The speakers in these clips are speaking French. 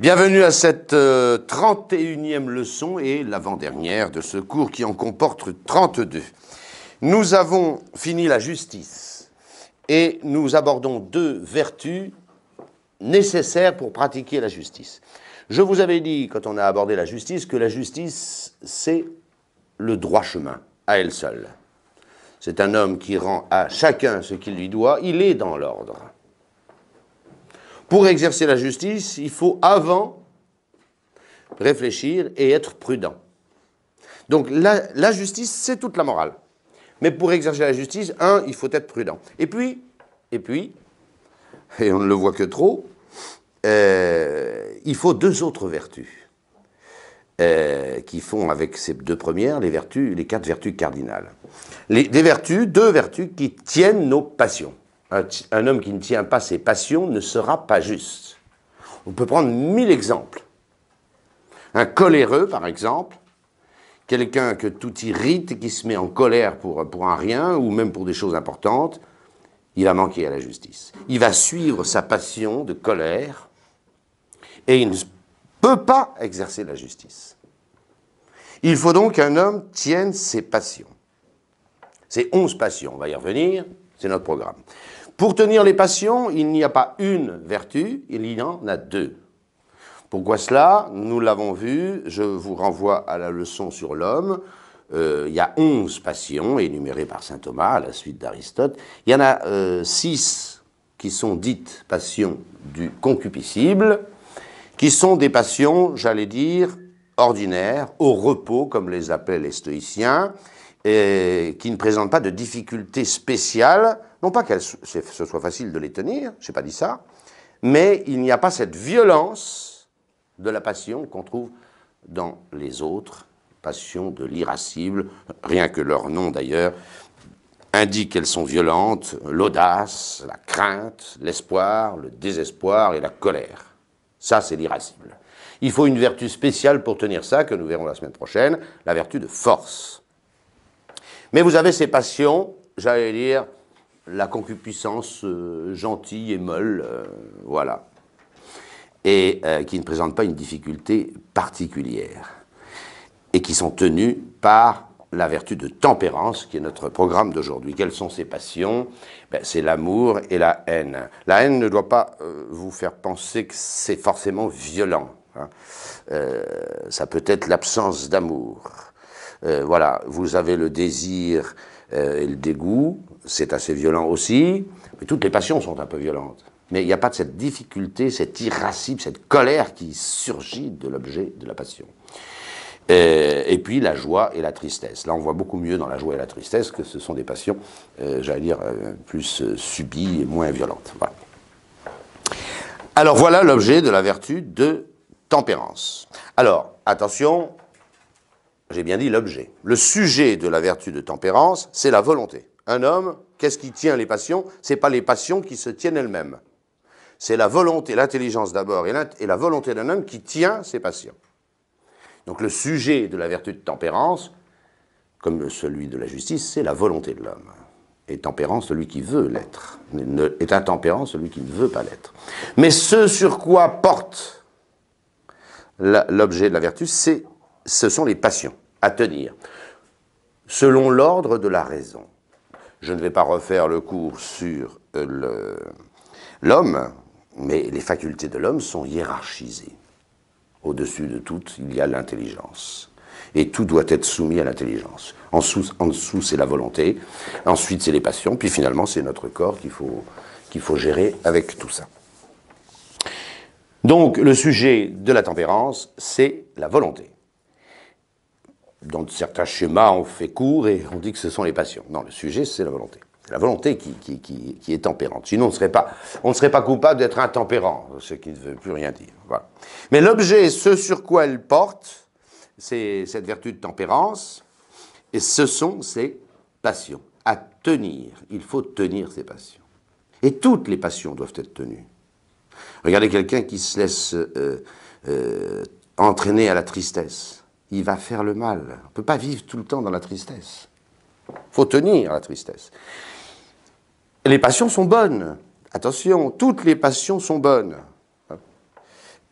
Bienvenue à cette 31e euh, leçon et l'avant-dernière de ce cours qui en comporte 32. Nous avons fini la justice et nous abordons deux vertus nécessaires pour pratiquer la justice. Je vous avais dit quand on a abordé la justice que la justice c'est le droit chemin à elle seule. C'est un homme qui rend à chacun ce qu'il lui doit, il est dans l'ordre pour exercer la justice, il faut avant réfléchir et être prudent. Donc la, justice, c'est toute la morale. Mais pour exercer la justice, un, il faut être prudent. Et puis, et puis, et on ne le voit que trop, euh, il faut deux autres vertus euh, qui font avec ces deux premières les vertus, les quatre vertus cardinales. Les, des vertus, deux vertus qui tiennent nos passions un, homme qui ne tient pas ses passions ne sera pas juste. On peut prendre mille exemples. Un coléreux, par exemple, quelqu'un que tout irrite et qui se met en colère pour, pour un rien ou même pour des choses importantes, il a manqué à la justice. Il va suivre sa passion de colère et il ne peut pas exercer la justice. Il faut donc qu'un homme tienne ses passions. Ces onze passions, on va y revenir, c'est notre programme. Pour tenir les passions, il n'y a pas une vertu, il y en a deux. Pourquoi cela Nous l'avons vu, je vous renvoie à la leçon sur l'homme. Euh, il y a onze passions énumérées par saint Thomas à la suite d'Aristote. Il y en a euh, six qui sont dites passions du concupiscible, qui sont des passions, j'allais dire, ordinaires, au repos, comme les appellent les stoïciens, et qui ne présentent pas de difficultés spéciales. Non pas que ce soit facile de les tenir, je n'ai pas dit ça, mais il n'y a pas cette violence de la passion qu'on trouve dans les autres passion de l'irascible, rien que leur nom d'ailleurs indique qu'elles sont violentes, l'audace, la crainte, l'espoir, le désespoir et la colère. Ça, c'est l'irascible. Il faut une vertu spéciale pour tenir ça, que nous verrons la semaine prochaine, la vertu de force. Mais vous avez ces passions, j'allais dire, la concupiscence euh, gentille et molle, euh, voilà, et euh, qui ne présentent pas une difficulté particulière, et qui sont tenues par la vertu de tempérance, qui est notre programme d'aujourd'hui. Quelles sont ces passions ben, C'est l'amour et la haine. La haine ne doit pas vous faire penser que c'est forcément violent. Hein. ça peut être l'absence d'amour euh, voilà, vous avez le désir euh, et le dégoût, c'est assez violent aussi, mais toutes les passions sont un peu violentes. Mais il n'y a pas de cette difficulté, cette irascible, cette colère qui surgit de l'objet de la passion. Euh, et puis la joie et la tristesse. Là, on voit beaucoup mieux dans la joie et la tristesse que ce sont des passions, j'allais dire, plus subies et moins violentes. Voilà. Alors voilà l'objet de la vertu de tempérance. Alors, attention, j'ai bien dit l'objet. Le sujet de la vertu de tempérance, c'est la volonté. Un homme, qu'est-ce qui tient les passions C'est pas les passions qui se tiennent elles-mêmes. C'est la volonté, l'intelligence d'abord, et, la volonté d'un homme qui tient ses passions. Donc le sujet de la vertu de tempérance, comme celui de la justice, c'est la volonté de l'homme. Et tempérance, celui qui veut l'être. Est intempérant, celui qui ne veut pas l'être. Mais ce sur quoi porte l'objet de la vertu, c'est ce sont les passions à tenir, selon l'ordre de la raison. Je ne vais pas refaire le cours sur euh, l'homme, mais les facultés de l'homme sont hiérarchisées. Au-dessus de toutes, il y a l'intelligence. Et tout doit être soumis à l'intelligence. En, en, dessous, c'est la volonté. Ensuite, c'est les passions. Puis finalement, c'est notre corps qu'il faut, qu'il faut gérer avec tout ça. Donc, le sujet de la tempérance, c'est la volonté dans certains schémas, on fait court et on dit que ce sont les passions. Non, le sujet, c'est la volonté. C'est la volonté qui, qui, est tempérante. Sinon, on ne serait pas coupable d'être intempérant, ce qui ne veut plus rien dire. Mais l'objet, ce sur quoi elle porte, c'est cette vertu de tempérance, et ce sont ses passions. À tenir, il faut tenir ses passions. Et toutes les passions doivent être tenues. Regardez quelqu'un qui se laisse euh, euh, entraîner à la tristesse il va faire le mal. On ne peut pas vivre tout le temps dans la tristesse. faut tenir la tristesse. Les passions sont bonnes. Attention, toutes les passions sont bonnes.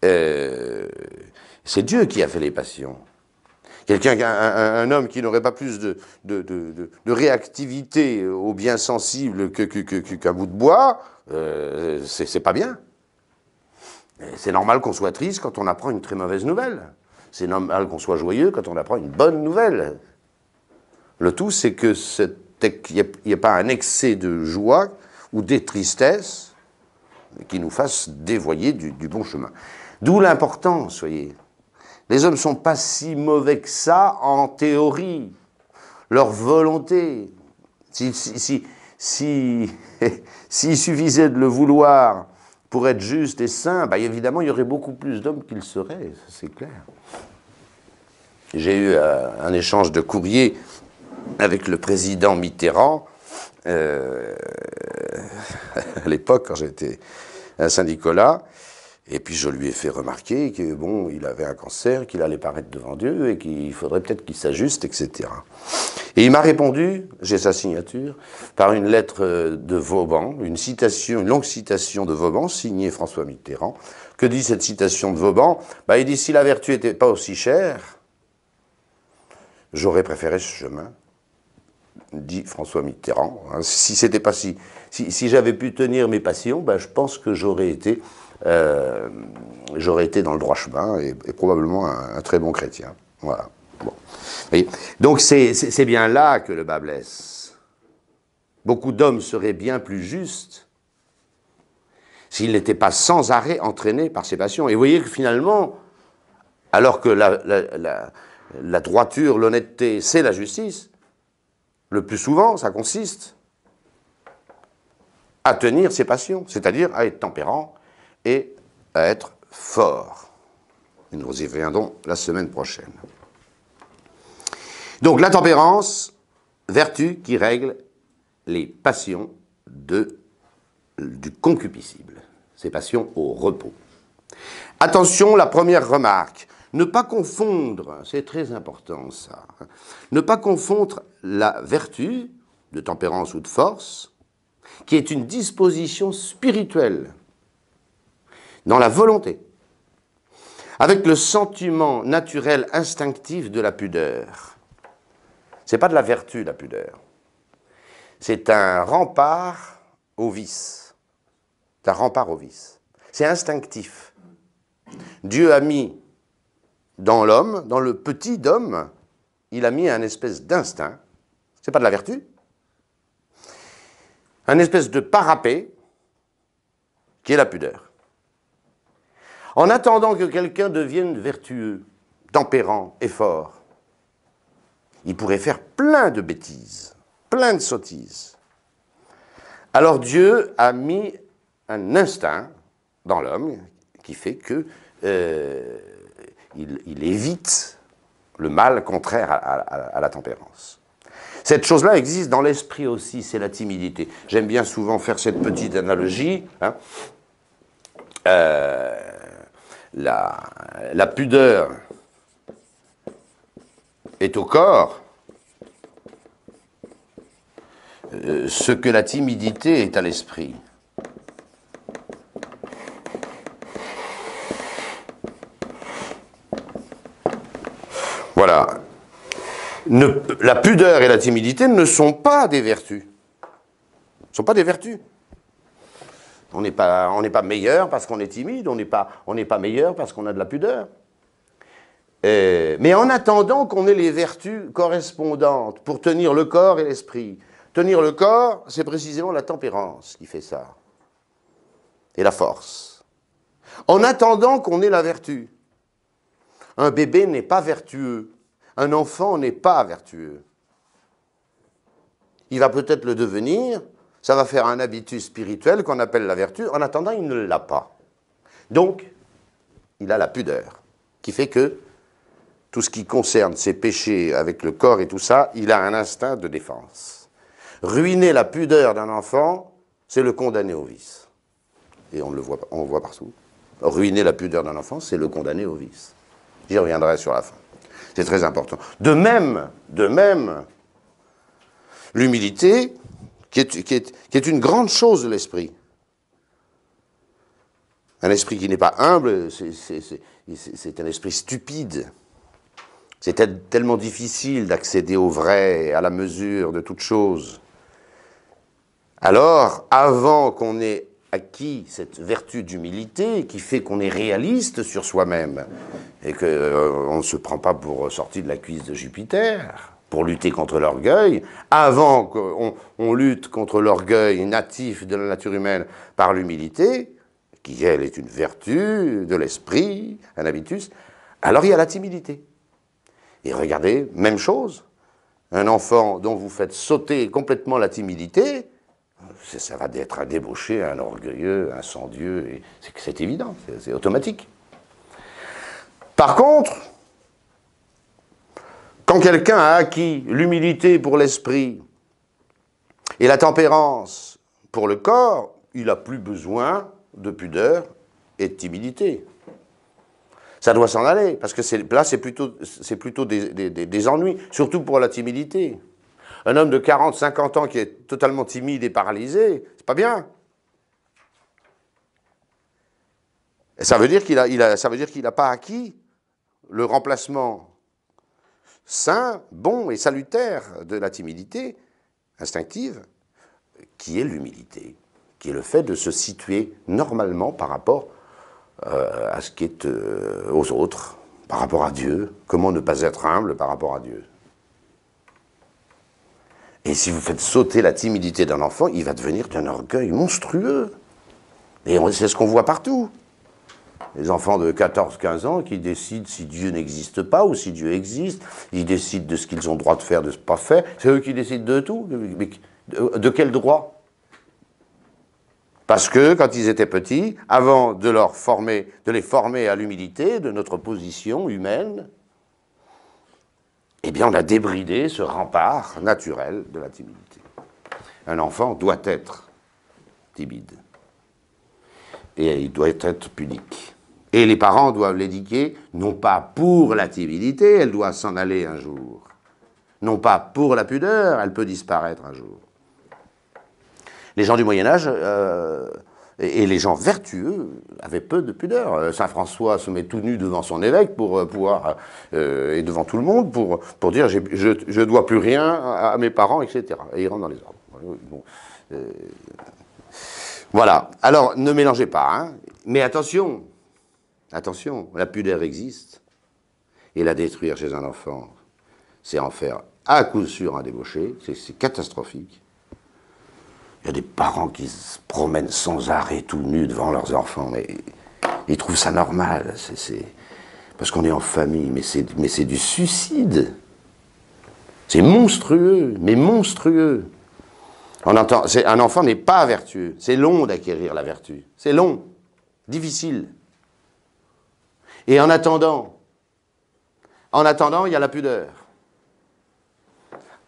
Euh, c'est Dieu qui a fait les passions. Quelqu'un, un, homme qui n'aurait pas plus de, réactivité au bien sensible qu'un que, bout de bois, euh, c'est pas bien. C'est normal qu'on soit triste quand on apprend une très mauvaise nouvelle. C'est normal qu'on soit joyeux quand on apprend une bonne nouvelle. Le tout, c'est que qu'il n'y ait pas un excès de joie ou des tristesses qui nous fasse dévoyer du, bon chemin. D'où l'importance, voyez. Les hommes ne sont pas si mauvais que ça en théorie. Leur volonté, si, s'il suffisait de le vouloir pour être juste et saint, ben, évidemment, il y aurait beaucoup plus d'hommes qu'il seraient, c'est clair. J'ai eu euh, un échange de courrier avec le président Mitterrand, euh, à l'époque, quand j'étais à Saint-Nicolas, et puis je lui ai fait remarquer que bon, il avait un cancer, qu'il allait paraître devant Dieu et qu'il faudrait peut-être qu'il s'ajuste, etc. Et il m'a répondu, j'ai sa signature, par une lettre euh, de Vauban, une citation, une longue citation de Vauban, signée François Mitterrand. Que dit cette citation de Vauban bah, il dit si la vertu n'était pas aussi chère, j'aurais préféré ce chemin, dit François Mitterrand. Hein. Si c'était pas si si, j'avais pu tenir mes passions, ben, je pense que j'aurais été, euh, été dans le droit chemin et, probablement un, très bon chrétien. Voilà. donc c'est bien là que le bas blesse. Beaucoup d'hommes seraient bien plus justes s'ils n'étaient pas sans arrêt entraînés par ces passions. Et vous voyez que finalement, alors que la droiture, l'honnêteté, c'est la justice, le plus souvent, ça consiste à tenir ses passions, c'est-à-dire à être tempérant et à être fort. nous y reviendrons la semaine prochaine. Donc la tempérance, vertu qui règle les passions de, du concupiscible, ses passions au repos. Attention, la première remarque, ne pas confondre, c'est très important ça, ne pas confondre la vertu de tempérance ou de force qui est une disposition spirituelle dans la volonté, avec le sentiment naturel instinctif de la pudeur. n'est pas de la vertu la pudeur. C'est un rempart au vice. C'est un rempart au vice. C'est instinctif. Dieu a mis dans l'homme, dans le petit d'homme, il a mis un espèce d'instinct. n'est pas de la vertu, un espèce de parapet qui est la pudeur. En attendant que quelqu'un devienne vertueux, tempérant et fort, il pourrait faire plein de bêtises, plein de sottises. Alors Dieu a mis un instinct dans l'homme qui fait qu'il euh, évite le mal contraire à la tempérance. Cette chose-là existe dans l'esprit aussi, c'est la timidité. J'aime bien souvent faire cette petite analogie. Hein. Euh, la, pudeur est au corps euh, ce que la timidité est à l'esprit. Voilà, la pudeur et la timidité ne sont pas des vertus. Ne sont pas des vertus. On n'est pas, pas meilleur parce qu'on est timide, on n'est pas, pas meilleur parce qu'on a de la pudeur. Euh, mais en attendant qu'on ait les vertus correspondantes pour tenir le corps et l'esprit, tenir le corps, c'est précisément la tempérance qui fait ça, et la force. En attendant qu'on ait la vertu, un bébé n'est pas vertueux un enfant n'est pas vertueux. Il va peut-être le devenir, ça va faire un habitus spirituel qu'on appelle la vertu. En attendant, il ne l'a pas. Donc, il a la pudeur, qui fait que tout ce qui concerne ses péchés avec le corps et tout ça, il a un instinct de défense. Ruiner la pudeur d'un enfant, c'est le condamner au vice. Et on le voit, on le voit partout. Ruiner la pudeur d'un enfant, c'est le condamner au vice. J'y reviendrai sur la fin. C'est très important. De même, de même, l'humilité, qui est, qui, est, qui est, une grande chose de l'esprit. Un esprit qui n'est pas humble, c'est un esprit stupide. C'est tellement difficile d'accéder au vrai, à la mesure de toute chose. Alors, avant qu'on ait acquis cette vertu d'humilité qui fait qu'on est réaliste sur soi-même et qu'on euh, ne se prend pas pour sortir de la cuisse de Jupiter pour lutter contre l'orgueil, avant qu'on lutte contre l'orgueil natif de la nature humaine par l'humilité, qui elle est une vertu de l'esprit, un habitus, alors il y a la timidité. Et regardez, même chose, un enfant dont vous faites sauter complètement la timidité, ça va d'être un débauché, un orgueilleux, un sans Dieu. C'est évident, c'est automatique. Par contre, quand quelqu'un a acquis l'humilité pour l'esprit et la tempérance pour le corps, il n'a plus besoin de pudeur et de timidité. Ça doit s'en aller, parce que là, c'est plutôt, des ennuis, surtout pour la timidité. Un homme de 40, 50 ans qui est totalement timide et paralysé, c'est pas bien. Et ça veut dire qu'il a, il a, ça veut dire qu'il n'a pas acquis le remplacement sain, bon et salutaire de la timidité instinctive, qui est l'humilité, qui est le fait de se situer normalement par rapport euh, à ce qui est euh, aux autres, par rapport à Dieu. Comment ne pas être humble par rapport à Dieu et si vous faites sauter la timidité d'un enfant, il va devenir d'un orgueil monstrueux. Et c'est ce qu'on voit partout. Les enfants de 14-15 ans qui décident si Dieu n'existe pas ou si Dieu existe, ils décident de ce qu'ils ont droit de faire, de ce pas faire. C'est eux qui décident de tout. Mais de quel droit parce que quand ils étaient petits, avant de, leur former, de les former à l'humilité de notre position humaine, eh bien, on a débridé ce rempart naturel de la timidité. Un enfant doit être timide. Et il doit être pudique. Et les parents doivent l'éduquer, non pas pour la timidité, elle doit s'en aller un jour. Non pas pour la pudeur, elle peut disparaître un jour. Les gens du Moyen Âge euh, et, les gens vertueux avaient peu de pudeur. Euh, Saint François se met tout nu devant son évêque pour euh, pouvoir euh, et devant tout le monde pour pour dire je ne dois plus rien à, mes parents, etc. Et il rentre dans les ordres. voilà. Alors ne mélangez pas. Hein. Mais attention, attention, la pudeur existe et la détruire chez un enfant, c'est en faire à coup sûr un débauché, c'est catastrophique. Il y a des parents qui se promènent sans arrêt tout nus devant leurs enfants, mais ils trouvent ça normal. C'est, Parce qu'on est en famille, mais c'est, mais c'est du suicide. C'est monstrueux, mais monstrueux. On entend, un enfant n'est pas vertueux. C'est long d'acquérir la vertu. C'est long, difficile. Et en attendant, en attendant, il y a la pudeur.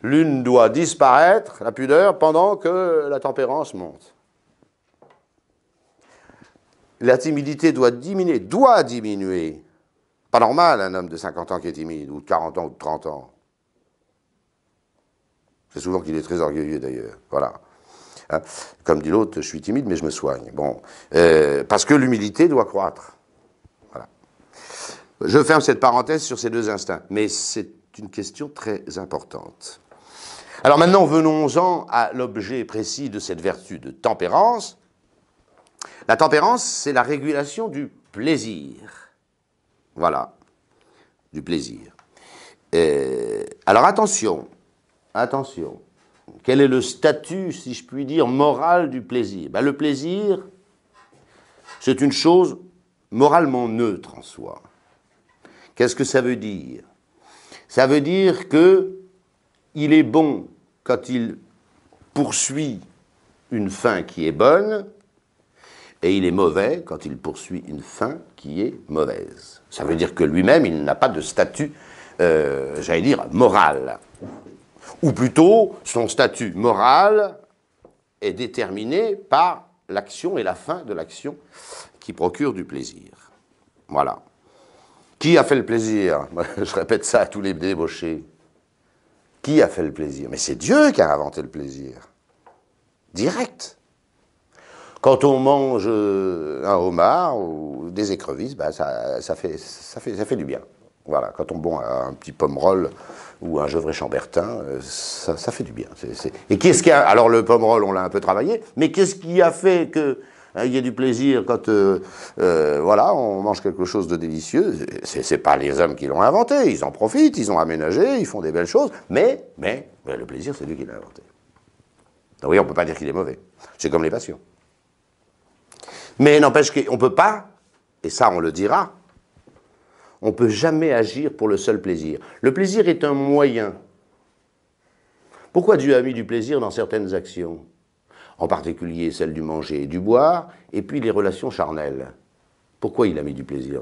L'une doit disparaître, la pudeur, pendant que la tempérance monte. La timidité doit diminuer, doit diminuer. Pas normal un homme de 50 ans qui est timide, ou de 40 ans, ou de 30 ans. C'est souvent qu'il est très orgueilleux d'ailleurs. Voilà. Hein? Comme dit l'autre, je suis timide mais je me soigne. Bon, euh, parce que l'humilité doit croître. Voilà. Je ferme cette parenthèse sur ces deux instincts, mais c'est une question très importante. Alors maintenant, venons-en à l'objet précis de cette vertu de tempérance. La tempérance, c'est la régulation du plaisir. Voilà, du plaisir. alors attention, attention. Quel est le statut, si je puis dire, moral du plaisir ben, Le plaisir, c'est une chose moralement neutre en soi. Qu'est-ce que ça veut dire Ça veut dire que il est bon quand il poursuit une fin qui est bonne, et il est mauvais quand il poursuit une fin qui est mauvaise. Ça veut dire que lui-même, il n'a pas de statut, euh, j'allais dire, moral. Ou plutôt, son statut moral est déterminé par l'action et la fin de l'action qui procure du plaisir. Voilà. Qui a fait le plaisir Je répète ça à tous les débauchés. Qui a fait le plaisir Mais c'est Dieu qui a inventé le plaisir. Direct. Quand on mange euh, un homard ou des écrevisses, bah ça, fait, ça, fait, ça fait du bien. Voilà, quand on boit un petit pommerol ou un Gevrey Chambertin, euh, ça, ça fait du bien. Et qu'est-ce qui Alors le pommerol, on l'a un peu travaillé, mais qu'est-ce qui a fait que Hein, il y a du plaisir quand, euh, euh, voilà, on mange quelque chose de délicieux. C'est pas les hommes qui l'ont inventé, ils en profitent, ils ont aménagé, ils font des belles choses, mais, mais, le plaisir, c'est lui qui l'a inventé. Donc oui, on ne peut pas dire qu'il est mauvais. C'est comme les passions. Mais n'empêche qu'on ne peut pas, et ça on le dira, on ne peut jamais agir pour le seul plaisir. Le plaisir est un moyen. Pourquoi Dieu a mis du plaisir dans certaines actions en particulier celle du manger et du boire, et puis les relations charnelles. Pourquoi il a mis du plaisir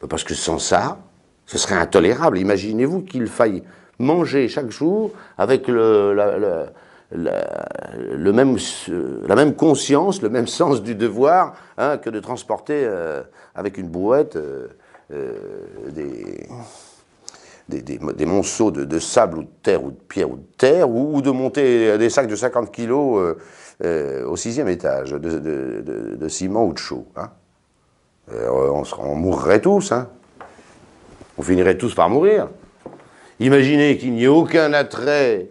ben Parce que sans ça, ce serait intolérable. Imaginez-vous qu'il faille manger chaque jour avec le, la, le même, la, même, conscience, le même sens du devoir hein, que de transporter euh, avec une brouette euh, euh, des des, monceaux de, sable ou de terre ou de pierre ou de terre, ou, de monter des sacs de 50 kilos euh, euh, au sixième étage de, de, ciment ou de chaux. Hein. Euh, on, mourrait tous, hein. on finirait tous par mourir. Imaginez qu'il n'y ait aucun attrait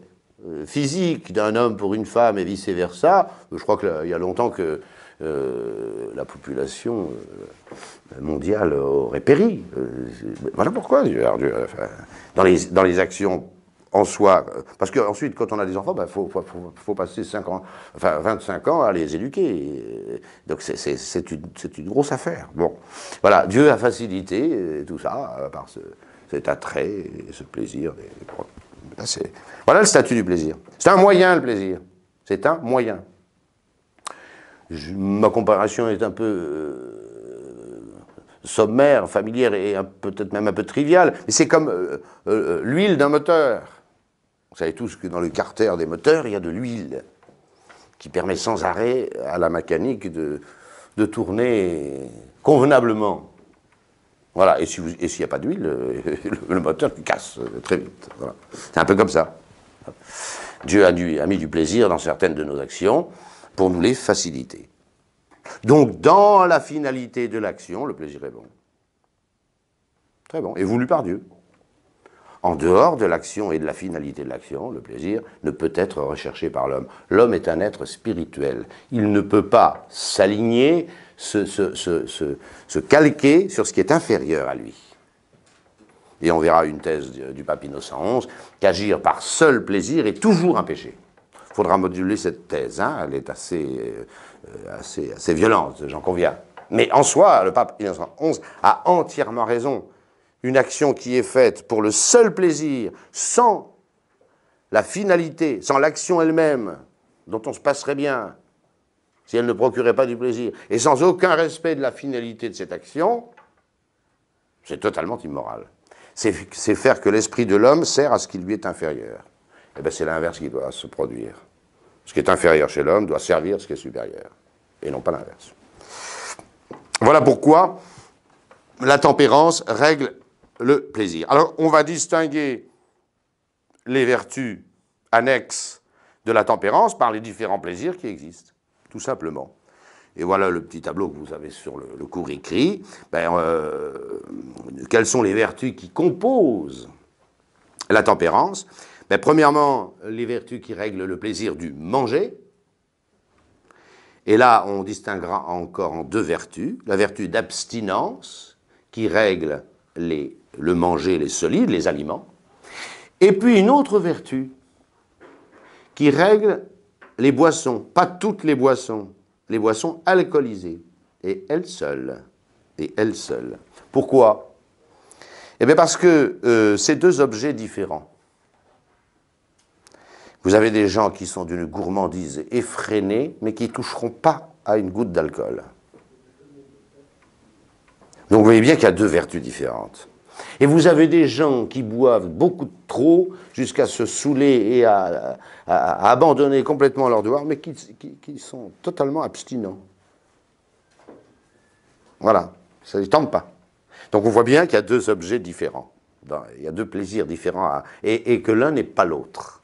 physique d'un homme pour une femme et vice-versa. Je crois qu'il y a longtemps que euh, la population euh, mondiale aurait péri. Euh, voilà pourquoi. Dieu dans, les, dans les actions en soi. Parce qu'ensuite, quand on a des enfants, il ben, faut, passer 5 ans, enfin 25 ans à les éduquer. Donc c'est une, une, grosse affaire. Bon, voilà, Dieu a facilité tout ça par ce, cet attrait et ce plaisir. voilà le statut du plaisir. C'est un moyen, le plaisir. C'est un moyen ma comparaison est un peu euh, sommaire, familière et peut-être même un peu triviale, mais c'est comme euh, euh, l'huile d'un moteur. Vous savez tous que dans le carter des moteurs, il y a de l'huile qui permet sans arrêt à la mécanique de, de tourner convenablement. Voilà, et s'il n'y a pas d'huile, le, moteur moteur casse très vite. C'est un peu comme ça. Dieu a mis du plaisir dans certaines de nos actions, pour nous les faciliter. Donc, dans la finalité de l'action, le plaisir est bon. Très bon, et voulu par Dieu. En dehors de l'action et de la finalité de l'action, le plaisir ne peut être recherché par l'homme. L'homme est un être spirituel. Il ne peut pas s'aligner, se, calquer sur ce qui est inférieur à lui. Et on verra une thèse du, du pape Innocent XI, qu'agir par seul plaisir est toujours un péché faudra moduler cette thèse. Hein. elle est assez, euh, euh, assez, assez violente, j'en conviens. Mais en soi, le pape 1911 a entièrement raison. Une action qui est faite pour le seul plaisir, sans la finalité, sans l'action elle-même, dont on se passerait bien si elle ne procurait pas du plaisir, et sans aucun respect de la finalité de cette action, c'est totalement immoral. C'est faire que l'esprit de l'homme sert à ce qui lui est inférieur eh ben, c'est l'inverse qui doit se produire. Ce qui est inférieur chez l'homme doit servir ce qui est supérieur, et non pas l'inverse. Voilà pourquoi la tempérance règle le plaisir. Alors, on va distinguer les vertus annexes de la tempérance par les différents plaisirs qui existent, tout simplement. Et voilà le petit tableau que vous avez sur le, cours écrit. Ben, euh, quelles sont les vertus qui composent la tempérance ben, premièrement, les vertus qui règlent le plaisir du manger. Et là, on distinguera encore en deux vertus. La vertu d'abstinence, qui règle le manger, les solides, les aliments. Et puis une autre vertu, qui règle les boissons, pas toutes les boissons, les boissons alcoolisées, et elles seules, et elles seule. Pourquoi Eh bien parce que euh, c'est deux objets différents. Vous avez des gens qui sont d'une gourmandise effrénée, mais qui ne toucheront pas à une goutte d'alcool. Donc vous voyez bien qu'il y a deux vertus différentes. Et vous avez des gens qui boivent beaucoup trop jusqu'à se saouler et à, abandonner complètement leur devoir, mais qui, sont totalement abstinents. Voilà, ça ne les tente pas. Donc on voit bien qu'il y a deux objets différents, il y a deux plaisirs différents, et que l'un n'est pas l'autre.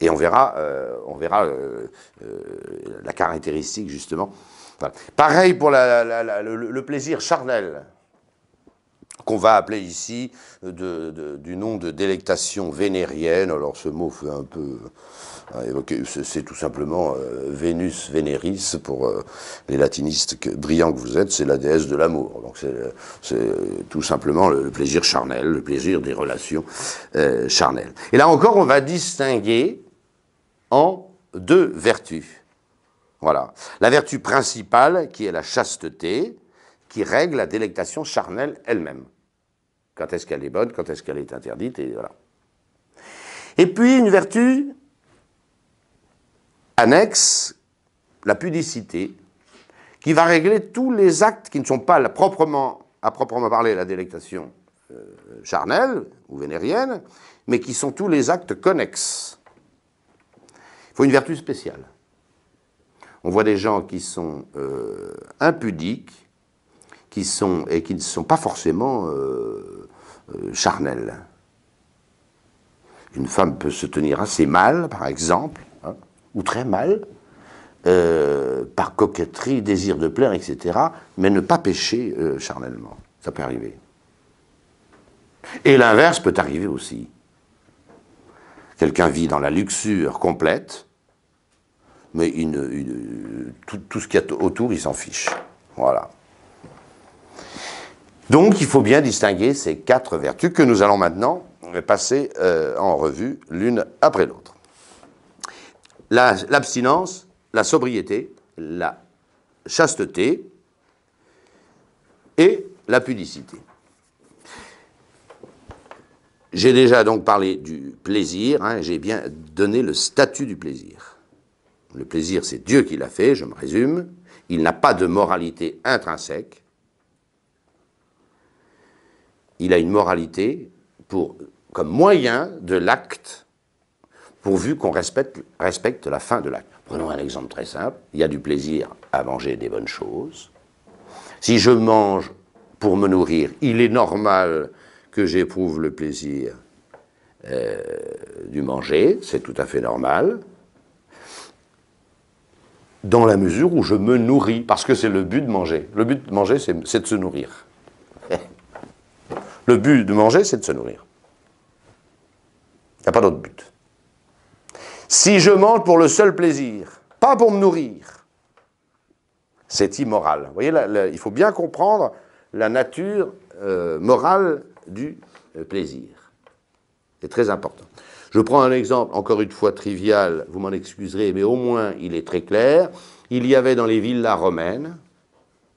Et on verra, euh, on verra euh, euh, la caractéristique, justement. Pareil pour le, plaisir charnel, qu'on va appeler ici du nom de délectation vénérienne. Alors ce mot fait un peu c'est tout simplement Vénus Vénéris, pour les latinistes que, brillants que vous êtes, c'est la déesse de l'amour. Donc c'est tout simplement le, plaisir charnel, le plaisir des relations charnelles. Et là encore, on va distinguer en deux vertus. Voilà. La vertu principale, qui est la chasteté, qui règle la délectation charnelle elle-même. Quand est-ce qu'elle est bonne, quand est-ce qu'elle est interdite, et voilà. Et puis une vertu annexe, la pudicité, qui va régler tous les actes qui ne sont pas à proprement parler la délectation euh, charnelle ou vénérienne, mais qui sont tous les actes connexes une vertu spéciale. On voit des gens qui sont euh, impudiques, qui sont et qui ne sont pas forcément euh, euh, charnels. Une femme peut se tenir assez mal, par exemple, hein, ou très mal, par coquetterie, désir de plaire, etc., mais ne pas pécher charnellement. Ça peut arriver. Et l'inverse peut arriver aussi. Quelqu'un vit dans la luxure complète, mais tout, ce qu'il y a autour, il s'en fiche. Voilà. Donc, il faut bien distinguer ces quatre vertus que nous allons maintenant passer euh, en revue l'une après l'autre. L'abstinence, la, sobriété, la chasteté et la pudicité. J'ai déjà donc parlé du plaisir, hein, j'ai bien donné le statut du plaisir. Le plaisir, c'est Dieu qui l'a fait, je me résume. Il n'a pas de moralité intrinsèque. Il a une moralité pour, comme moyen de l'acte, pourvu qu'on respecte, la fin de l'acte. Prenons un exemple très simple. Il y a du plaisir à manger des bonnes choses. Si je mange pour me nourrir, il est normal que j'éprouve le plaisir euh, du manger, c'est tout à fait normal dans la mesure où je me nourris, parce que c'est le but de manger. Le but de manger, c'est de se nourrir. Le but de manger, c'est de se nourrir. Il n'y a pas d'autre but. Si je mange pour le seul plaisir, pas pour me nourrir, c'est immoral. Vous voyez, il faut bien comprendre la nature euh, morale du euh, plaisir. C'est très important. Je prends un exemple, encore une fois trivial, vous m'en excuserez, mais au moins il est très clair. Il y avait dans les villas romaines,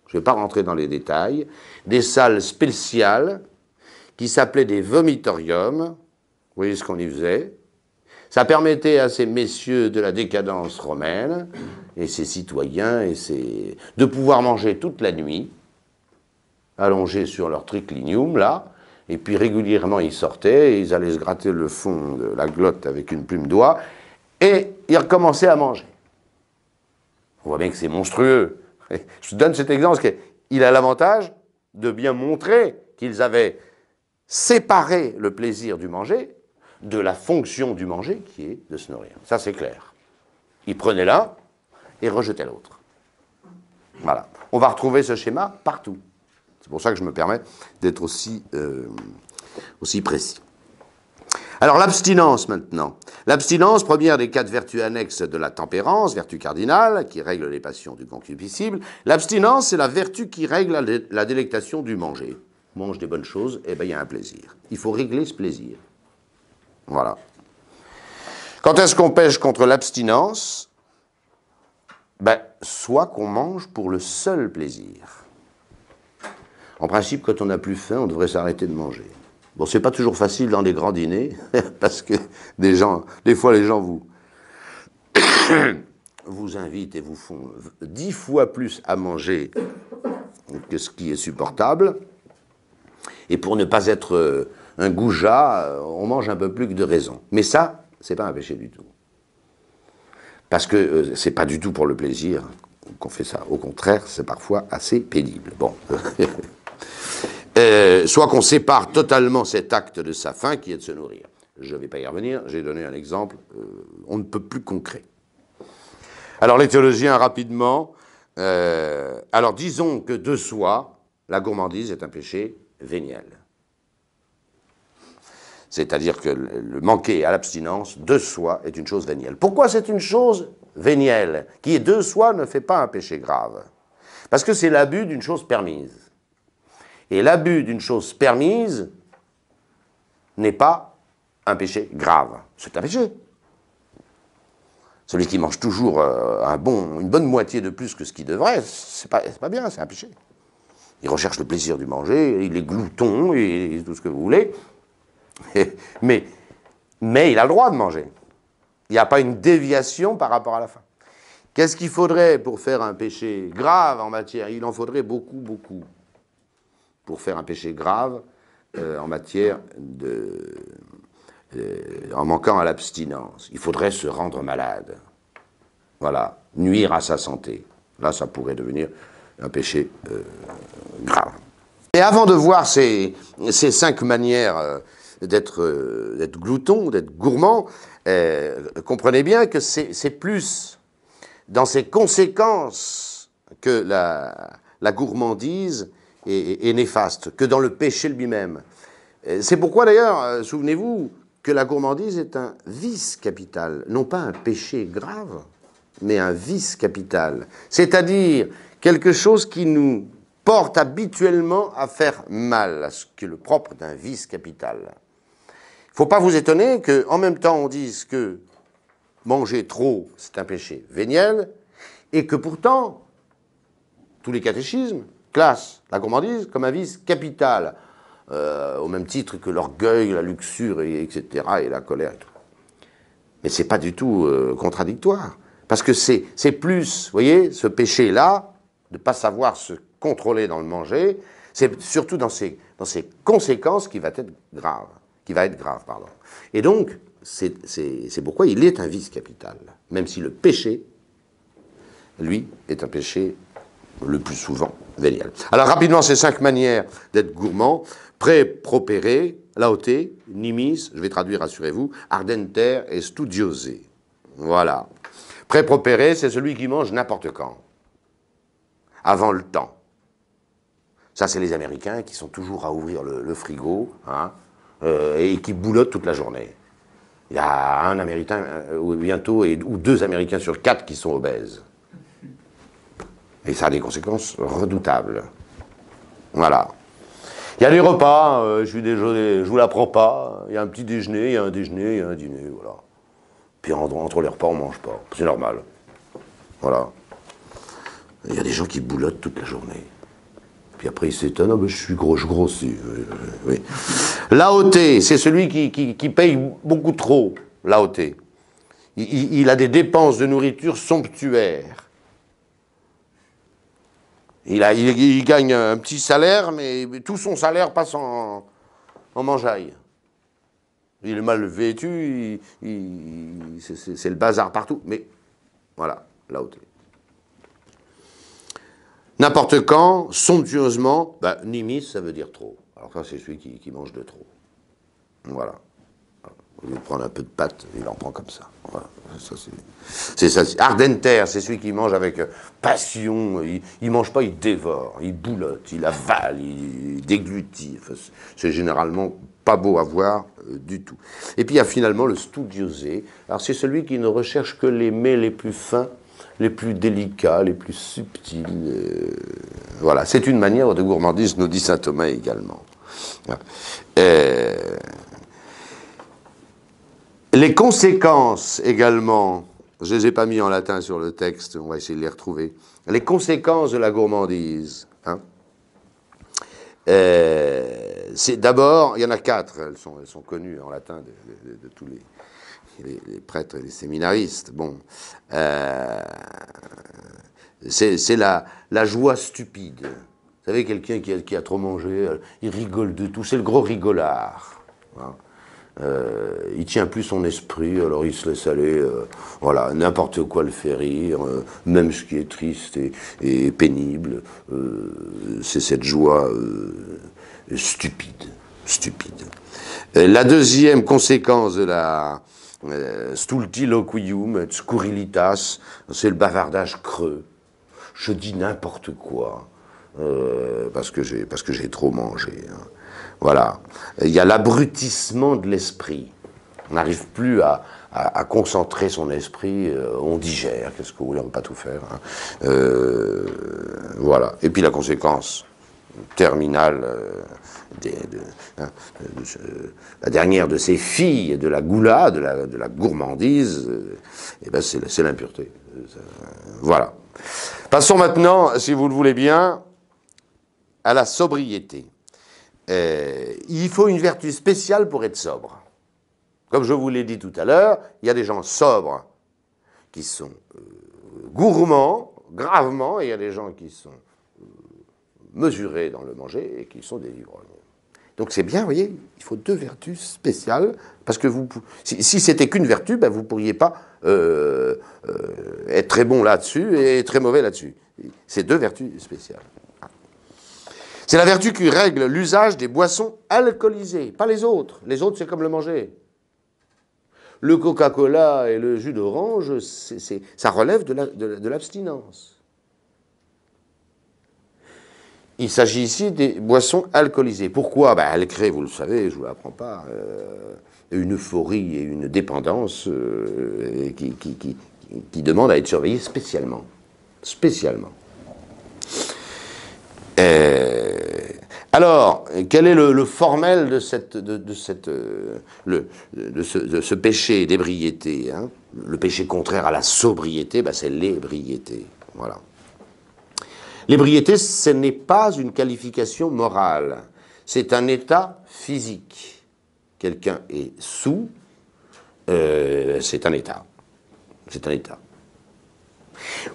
je ne vais pas rentrer dans les détails, des salles spéciales qui s'appelaient des vomitoriums. Vous voyez ce qu'on y faisait Ça permettait à ces messieurs de la décadence romaine et ces citoyens et de pouvoir manger toute la nuit, allongés sur leur triclinium là, et puis régulièrement, ils sortaient, ils allaient se gratter le fond de la glotte avec une plume d'oie, et ils recommençaient à manger. On voit bien que c'est monstrueux. Je vous donne cet exemple parce qu'il a l'avantage de bien montrer qu'ils avaient séparé le plaisir du manger de la fonction du manger qui est de se nourrir. Ça, c'est clair. Ils prenaient l'un et rejetaient l'autre. Voilà. On va retrouver ce schéma partout pour ça que je me permets d'être aussi, euh, aussi précis. Alors l'abstinence maintenant. L'abstinence, première des quatre vertus annexes de la tempérance, vertu cardinale, qui règle les passions du concupiscible. L'abstinence, c'est la vertu qui règle la, délectation du manger. On mange des bonnes choses, et eh bien il y a un plaisir. Il faut régler ce plaisir. Voilà. Quand est-ce qu'on pêche contre l'abstinence ben, Soit qu'on mange pour le seul plaisir. En principe, quand on n'a plus faim, on devrait s'arrêter de manger. Bon, c'est pas toujours facile dans les grands dîners, parce que des gens, des fois, les gens vous, vous invitent et vous font dix fois plus à manger que ce qui est supportable. Et pour ne pas être euh, un goujat, euh, on mange un peu plus que de raison. Mais ça, c'est pas un péché du tout. Parce que euh, c'est pas du tout pour le plaisir qu'on fait ça. Au contraire, c'est parfois assez pénible. Bon. Euh, soit qu'on sépare totalement cet acte de sa faim qui est de se nourrir. Je ne vais pas y revenir, j'ai donné un exemple, euh, on ne peut plus concret. Alors les théologiens, rapidement, euh, alors disons que de soi, la gourmandise est un péché véniel. C'est-à-dire que le manquer à l'abstinence de soi est une chose vénielle. Pourquoi c'est une chose vénielle Qui est de soi ne fait pas un péché grave. Parce que c'est l'abus d'une chose permise. Et l'abus d'une chose permise n'est pas un péché grave. C'est un péché. Celui qui mange toujours euh, un bon, une bonne moitié de plus que ce qu'il devrait, c'est pas, pas bien, c'est un péché. Il recherche le plaisir du manger, il est glouton, il est tout ce que vous voulez. mais, mais il a le droit de manger. Il n'y a pas une déviation par rapport à la faim. Qu'est-ce qu'il faudrait pour faire un péché grave en matière Il en faudrait beaucoup, beaucoup pour faire un péché grave euh, en matière de. Euh, en manquant à l'abstinence. Il faudrait se rendre malade. Voilà. Nuire à sa santé. Là, ça pourrait devenir un péché euh, grave. Et avant de voir ces, ces cinq manières d'être glouton, d'être gourmand, comprenez bien que c'est plus dans ses conséquences que la gourmandise et, néfaste que dans le péché lui-même. Euh, c'est pourquoi d'ailleurs, euh, souvenez-vous, que la gourmandise est un vice capital, non pas un péché grave, mais un vice capital. C'est-à-dire quelque chose qui nous porte habituellement à faire mal, à ce qui est le propre d'un vice capital. Il ne faut pas vous étonner qu'en même temps on dise que manger trop, c'est un péché véniel, et que pourtant, tous les catéchismes classe la gourmandise comme un vice capital, euh, au même titre que l'orgueil, la luxure, et, etc., et la colère. Et tout. Mais ce n'est pas du tout euh, contradictoire. Parce que c'est plus, vous voyez, ce péché-là, de ne pas savoir se contrôler dans le manger, c'est surtout dans ses, dans conséquences qui va être grave. Qui va être grave pardon. Et donc, c'est pourquoi il est un vice capital, même si le péché, lui, est un péché le plus souvent Vénial. Alors rapidement, ces cinq manières d'être gourmand, pré-propéré, laoté, nimis, je vais traduire, rassurez-vous, ardenter et studiosé. Voilà. Pré-propéré, c'est celui qui mange n'importe quand, avant le temps. Ça, c'est les Américains qui sont toujours à ouvrir le, frigo hein, euh, et qui boulottent toute la journée. Il y a un Américain, euh, ou bientôt, et, ou deux Américains sur quatre qui sont obèses. Et ça a des conséquences redoutables. Voilà. Il y a les repas, euh, je suis je vous l'apprends pas. Il y a un petit déjeuner, il y a un déjeuner, il y a un dîner, voilà. Puis entre les repas, on mange pas. C'est normal. Voilà. Il y a des gens qui boulottent toute la journée. Puis après, ils s'étonnent, ah, je suis gros, je grossis. Oui, c'est celui qui, paye beaucoup trop, l'AOT. Il, il, il a des dépenses de nourriture somptuaires. Il, il, gagne un petit salaire, mais tout son salaire passe en, en mangeaille. Il est mal vêtu, c'est le bazar partout. Mais voilà, la es. N'importe quand, somptueusement, bah, nimis, ça veut dire trop. Alors ça, c'est celui qui mange de trop. Voilà. Il prend un peu de pâte, il en prend comme ça. Voilà. Ça, c'est ça. Ardenter, c'est celui qui mange avec euh, passion. Il, mange pas, il dévore, il boulotte, il avale, il, déglutit. c'est généralement pas beau à voir euh, du tout. Et puis il y a finalement le studiosé. Alors c'est celui qui ne recherche que les mets les plus fins, les plus délicats, les plus subtils. Euh, voilà, c'est une manière de gourmandise, nous dit saint Thomas également. Ah. Euh, les conséquences également, je ne les ai pas mis en latin sur le texte, on va essayer de les retrouver. Les conséquences de la gourmandise. Hein euh, c'est d'abord, il y en a quatre, elles sont, connues en latin de, tous les, prêtres et les séminaristes. Bon, euh, c'est la, la, joie stupide. Vous savez, quelqu'un qui, a trop mangé, euh, il rigole de tout, c'est le gros rigolard. Hein. Euh, il tient plus son esprit, alors il se laisse aller, euh, voilà, n'importe quoi le fait rire, euh, même ce qui est triste et, pénible, c'est cette joie stupide, stupide. la deuxième conséquence de la stultiloquium, scurrilitas, c'est le bavardage creux. Je dis n'importe quoi, parce que j'ai trop mangé. Hein. Voilà. Il y a l'abrutissement de l'esprit. On n'arrive plus à, concentrer son esprit, euh, on digère, qu'est-ce que vous voulez, on ne peut pas tout faire. Hein. Euh, voilà. Et puis la conséquence terminale euh, hein, la dernière de ces filles de la goula, de la, gourmandise, ben c'est l'impureté. Voilà. Passons maintenant, si vous le voulez bien, à la sobriété. Euh, il faut une vertu spéciale pour être sobre. Comme je vous l'ai dit tout à l'heure, il y a des gens sobres qui sont euh, gourmands, gravement, et il y a des gens qui sont euh, mesurés dans le manger et qui sont des Donc c'est bien, vous voyez, il faut deux vertus spéciales, parce que vous, si, c'était qu'une vertu, ben, vous ne pourriez pas être très bon là-dessus et très mauvais là-dessus. C'est deux vertus spéciales. C'est la vertu qui règle l'usage des boissons alcoolisées, pas les autres. Les autres, c'est comme le manger. Le Coca-Cola et le jus d'orange, ça relève de l'abstinence. Il s'agit ici des boissons alcoolisées. Pourquoi ben, Elles créent, vous le savez, je ne vous l'apprends pas, euh, une euphorie et une dépendance euh, qui, qui demandent à être surveillées spécialement. Spécialement. Euh, alors, quel est le, formel de, de, euh, le, de, ce, péché d'ébriété hein Le péché contraire à la sobriété, bah, c'est l'ébriété. Voilà. L'ébriété, ce n'est pas une qualification morale, c'est un état physique. Quelqu'un est sous, euh, c'est un état. C'est un état.